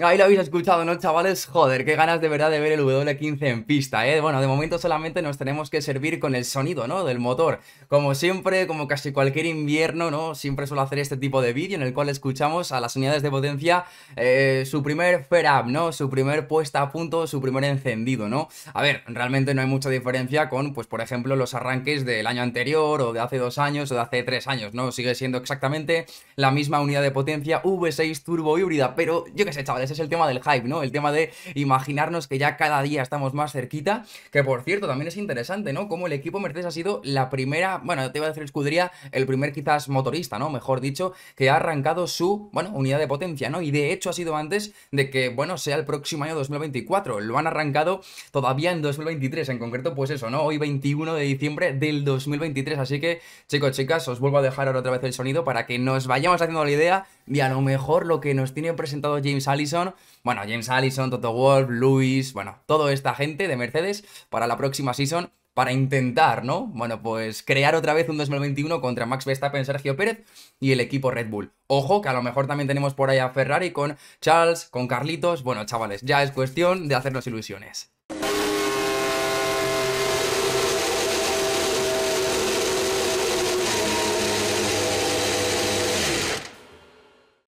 Ahí lo habéis escuchado, ¿no, chavales? Joder, qué ganas de verdad de ver el W15 en pista, ¿eh? Bueno, de momento solamente nos tenemos que servir con el sonido, ¿no? Del motor. Como siempre, como casi cualquier invierno, ¿no? Siempre suelo hacer este tipo de vídeo en el cual escuchamos a las unidades de potencia eh, su primer fair up, ¿no? Su primer puesta a punto, su primer encendido, ¿no? A ver, realmente no hay mucha diferencia con, pues, por ejemplo, los arranques del año anterior o de hace dos años o de hace tres años, ¿no? Sigue siendo exactamente la misma unidad de potencia V6 turbo híbrida, pero yo qué sé, chavales ese es el tema del hype, ¿no? El tema de imaginarnos que ya cada día estamos más cerquita, que por cierto también es interesante, ¿no? Como el equipo Mercedes ha sido la primera, bueno, te iba a decir escudería, el primer quizás motorista, ¿no? Mejor dicho, que ha arrancado su, bueno, unidad de potencia, ¿no? Y de hecho ha sido antes de que, bueno, sea el próximo año 2024. Lo han arrancado todavía en 2023, en concreto, pues eso, ¿no? Hoy 21 de diciembre del 2023, así que, chicos, chicas, os vuelvo a dejar ahora otra vez el sonido para que nos vayamos haciendo la idea y a lo mejor lo que nos tiene presentado James Allison, bueno, James Allison, Toto Wolf, Luis, bueno, toda esta gente de Mercedes para la próxima season para intentar, ¿no? Bueno, pues crear otra vez un 2021 contra Max Verstappen, Sergio Pérez y el equipo Red Bull. Ojo, que a lo mejor también tenemos por ahí a Ferrari con Charles, con Carlitos. Bueno, chavales, ya es cuestión de hacernos ilusiones.